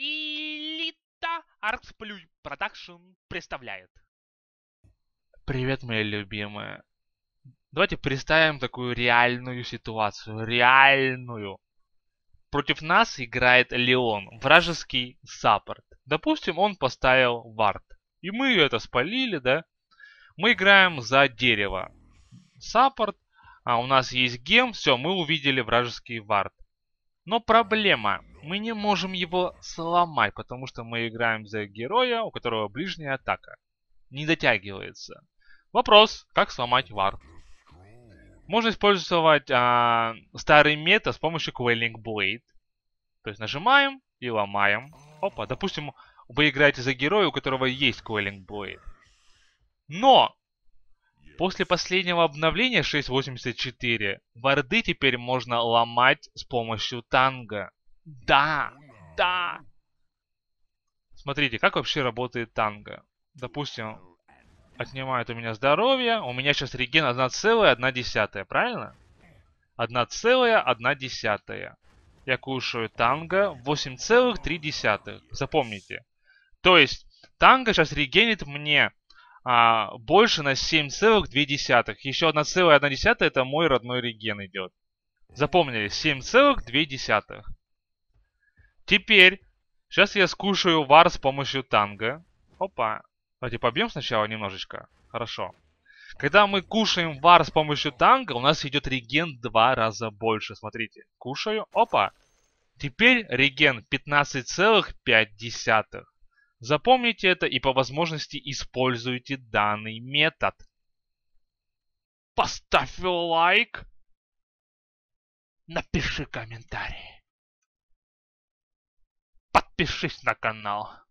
Элита Артсплю Продакшн представляет. Привет, мои любимые. Давайте представим такую реальную ситуацию. Реальную. Против нас играет Леон, вражеский саппорт. Допустим, он поставил вард. И мы это спалили, да? Мы играем за дерево. Саппорт. А у нас есть гем. Все, мы увидели вражеский вард. Но проблема мы не можем его сломать, потому что мы играем за героя, у которого ближняя атака. Не дотягивается. Вопрос, как сломать вард? Можно использовать а, старый метод с помощью Quelling Blade. То есть нажимаем и ломаем. Опа, допустим, вы играете за героя, у которого есть Quelling Blade. Но! После последнего обновления 6.84 варды теперь можно ломать с помощью танга. Да! Да! Смотрите, как вообще работает танго. Допустим, отнимает у меня здоровье. У меня сейчас реген целая десятая, правильно? целая десятая. Я кушаю танго 8,3. Запомните. То есть, танго сейчас регенит мне а, больше на 7,2. Еще 1,1 это мой родной реген идет. Запомнили, 7,2. Теперь, сейчас я скушаю вар с помощью танга. Опа. Давайте побьем сначала немножечко. Хорошо. Когда мы кушаем вар с помощью танга, у нас идет реген два раза больше. Смотрите, кушаю, опа. Теперь реген 15,5. Запомните это и по возможности используйте данный метод. Поставь лайк, напиши комментарий подпишись на канал